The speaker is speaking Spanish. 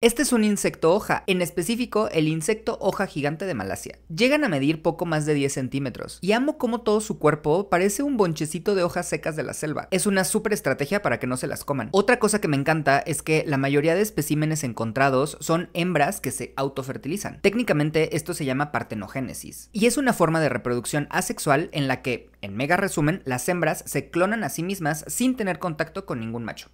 Este es un insecto hoja, en específico el insecto hoja gigante de Malasia. Llegan a medir poco más de 10 centímetros y amo como todo su cuerpo parece un bonchecito de hojas secas de la selva. Es una súper estrategia para que no se las coman. Otra cosa que me encanta es que la mayoría de especímenes encontrados son hembras que se autofertilizan. Técnicamente esto se llama partenogénesis y es una forma de reproducción asexual en la que, en mega resumen, las hembras se clonan a sí mismas sin tener contacto con ningún macho.